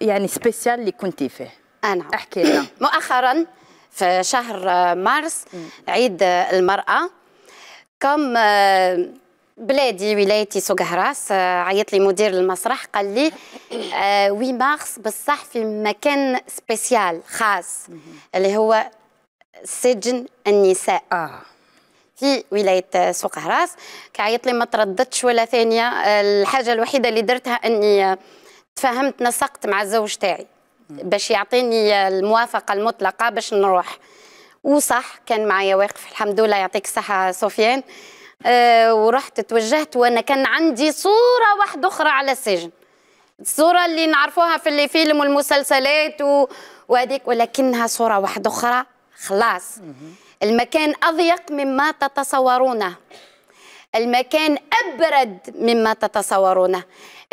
يعني سبيسيال اللي كنتي فيه انا احكي لنا مؤخرا في شهر مارس عيد المراه كم آه، بلادي ولايتي سوقهراس عيط لي مدير المسرح قال لي آه، وي مارس بصح في مكان سبيسيال خاص اللي هو سجن النساء آه. في ولايه سوق هراس كعيط لي ما ترددتش ولا ثانيه آه، الحاجه الوحيده اللي درتها اني تفهمت نسقت مع الزوج تاعي باش يعطيني الموافقه المطلقه باش نروح وصح كان معايا واقف الحمد لله يعطيك الصحه سفيان أه ورحت توجهت وانا كان عندي صوره واحده اخرى على السجن الصوره اللي نعرفوها في الفيلم والمسلسلات وهذيك ولكنها صوره واحده اخرى خلاص المكان اضيق مما تتصورونه المكان أبرد مما تتصورونه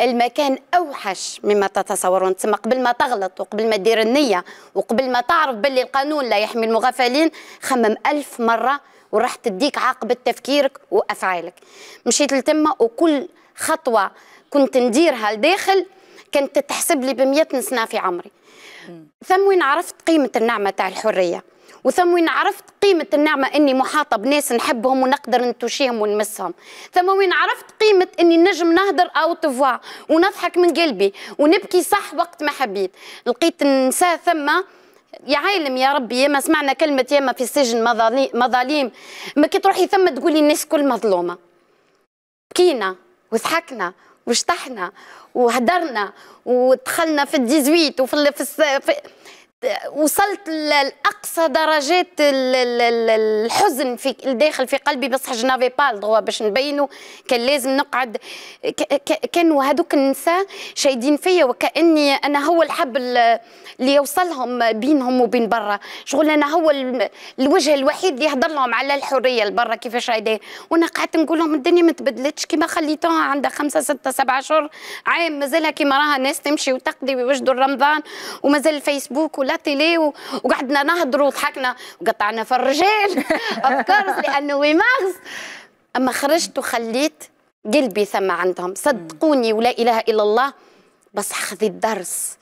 المكان أوحش مما تتصورون تسمى قبل ما تغلط وقبل ما دير النية وقبل ما تعرف باللي القانون لا يحمي المغفلين خمم ألف مرة وراح تديك عاقبة تفكيرك وأفعالك مشيت لتما وكل خطوة كنت نديرها لداخل كانت تحسب لي بمئة سنة في عمري ثم وين عرفت قيمة النعمة تاع الحرية وثم وين عرفت قيمة النعمة إني محاطة بناس نحبهم ونقدر نتوشيهم ونمسهم ثم وين عرفت قيمة إني نجم نهدر أو تفوا ونضحك من قلبي ونبكي صح وقت ما حبيت لقيت النساء ثم يا عالم يا ربي ياما سمعنا كلمة ياما في السجن مظاليم ما كي تروحي ثم تقولي الناس كل مظلومة بكينا وضحكنا وشطحنا وهدرنا ودخلنا في الديزويت وفي في وصلت لاقصى درجات الحزن في الداخل في قلبي بصح جنافي با الدغوا باش نبينه كان لازم نقعد كانوا هذوك النساء شايدين فيا وكاني انا هو الحبل اللي يوصلهم بينهم وبين برا شغل انا هو الوجه الوحيد اللي يهضر لهم على الحريه لبرا كيفاش عايدين وانا قعدت نقول لهم الدنيا ما تبدلتش كيما خليتوها عندها خمسه سته سبعه اشهر عام مازالها كيما راها ناس تمشي وتقضي ويوجدوا رمضان ومازال الفيسبوك ولا الاتيلي وقعدنا نهضروا وضحكنا وقطعنا في الرجال افكار لانه وي اما خرجت وخليت قلبي ثم عندهم صدقوني ولا اله الا الله بس خذيت درس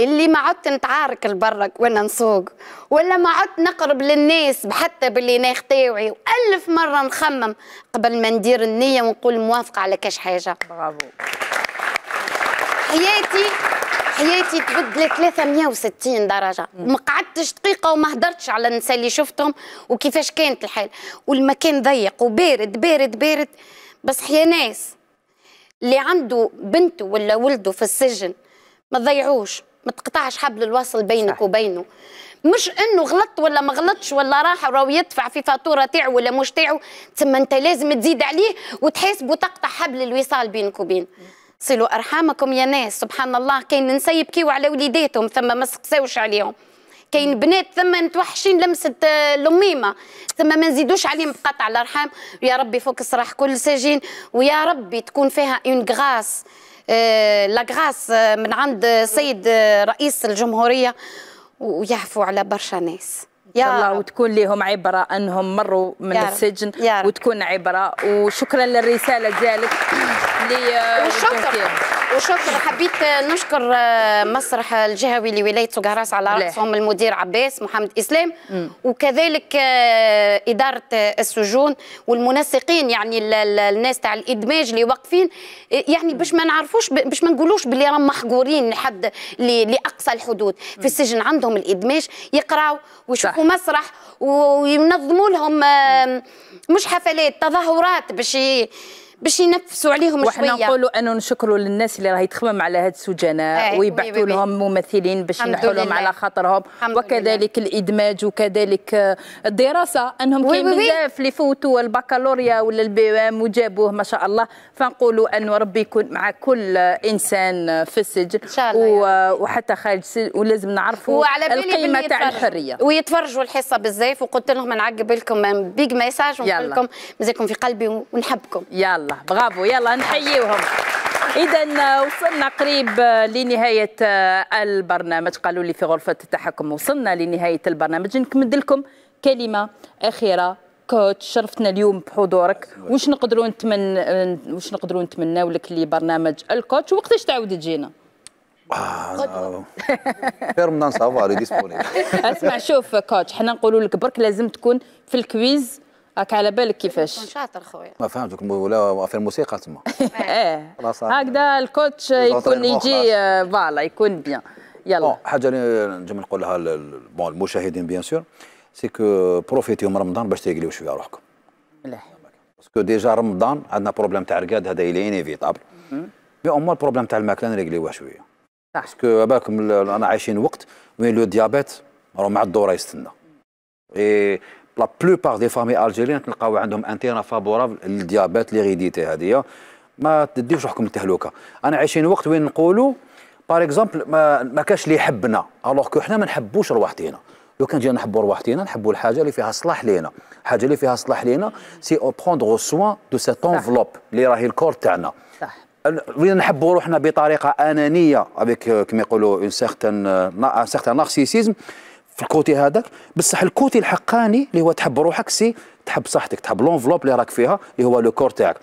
اللي ما عدت نتعارك لبرك وانا نسوق ولا ما عدت نقرب للناس بحتى باللي ناخ تاوعي والف مره نخمم قبل ما ندير النيه ونقول موافقه على كاش حاجه برافو حياتي حياتي تبدلت 360 درجه ما قعدتش دقيقه وما هدرتش على النساء اللي شفتهم وكيفاش كانت الحال والمكان ضيق وبارد بارد بارد بس حيا ناس اللي عنده بنته ولا ولده في السجن ما تضيعوش ما تقطعش حبل الوصل بينك صح. وبينه مش انه غلط ولا ما غلطش ولا راح راهو يدفع في فاتوره تاعو ولا مش تاعو تسمى انت لازم تزيد عليه وتحاسب وتقطع حبل الوصال بينك وبينه صلوا ارحامكم يا ناس سبحان الله كاين نسا يبكيو على وليداتهم ثم ما سقساوش عليهم كاين بنات ثم متوحشين لمسه الاميمه آه، ثم ما نزيدوش عليهم بقطع الارحام ويا ربي فوق صراح كل سجين ويا ربي تكون فيها اون غراس لا غراس من عند سيد آه، رئيس الجمهوريه ويعفو على برشا ناس يا الله وتكون لهم عبره انهم مروا من السجن وتكون عبره وشكرا للرساله ديالك والشكر آه، وشكرا حبيت آه، نشكر آه، مسرح الجهوي لولايه سوقهراس على راسهم المدير عباس محمد اسلام م. وكذلك اداره السجون والمنسقين يعني الناس تاع الادماج اللي واقفين يعني باش ما نعرفوش باش ما نقولوش باللي راهم محقورين لحد لاقصى الحدود في السجن عندهم الادماج يقراوا ويشوفوا مسرح وينظموا لهم مش حفلات تظاهرات باش باش ينفسوا عليهم وحنا شويه وحنا نقولوا انه نشكروا للناس اللي راهي تخمم على هاد السجناء إيه، إيه، ويبعثوا إيه، لهم ممثلين باش ينحوا لهم على خاطرهم وكذلك لله. الادماج وكذلك الدراسه انهم كاين بزاف اللي فوتوا البكالوريا ولا البي ام وجابوه ما شاء الله فنقولوا انه ربي يكون مع كل انسان في السجن إن شاء الله و... يعني. وحتى خارج السجن ولازم نعرفوا القيمه تاع الحريه ويتفرجوا الحصه بزاف وقلت لهم نعقب لكم بيج ميساج ونقول لكم مازالكم في قلبي ونحبكم يلا الله برافو يلا نحييوهم إذا آه، وصلنا قريب آه، لنهاية آه، البرنامج قالوا لي في غرفة التحكم وصلنا لنهاية البرنامج نكمد لكم كلمة أخيرة كوتش شرفتنا اليوم بحضورك واش نقدروا نتمنى واش نقدروا نتمناو لك لبرنامج الكوتش وقتاش تعاود تجينا؟ غير من سافاري ديسبونيبل اسمع شوف كوتش حنا نقولوا لك برك لازم تكون في الكويز راك على بالك كيفاش شاطر خويا ما فهمتك ولا في الموسيقى تما ايه هكذا الكوتش يكون يجي آه، فوالا يكون بيان يلا حاجه اللي نجم نقولها للمشاهدين بون المشاهدين بيان سور سي كو بروفيتيو من رمضان باش تقليو شويه روحكم مليح باسكو ديجا رمضان عندنا بروبليم تاع الرقاد هذا الي انيفيتابل مي او موان بروبليم تاع الماكله نريقليوها شويه صح باسكو بالكم انا عايشين وقت وين لو ديابيت راه مع الدوره يستنى اي لا بلوبار دي فامي الجيريان تلقاو عندهم انتيرا فابورابل لي غيديتي هذه ما تديوش روحكم التهلوكه انا عايشين وقت وين نقولوا باغ اكزومبل ما, ما كاش اللي يحبنا الوغ كو حنا ما نحبوش رواحتينا لو كان جينا نحبوا رواحتينا نحبوا الحاجه اللي فيها صلاح لينا الحاجه اللي فيها صلاح لينا سي او بروندغ سوان دو سيت انفلوب اللي راهي الكور تاعنا صح وين نحبوا روحنا بطريقه انانيه افيك كما يقولوا اون سيغتان سيغتان نارسيسيزم في الكوتي هذاك بصح الكوتي الحقاني اللي هو تحب روحك سي تحب صحتك تحب لونفلوب اللي راك فيها اللي هو لو كور تاعك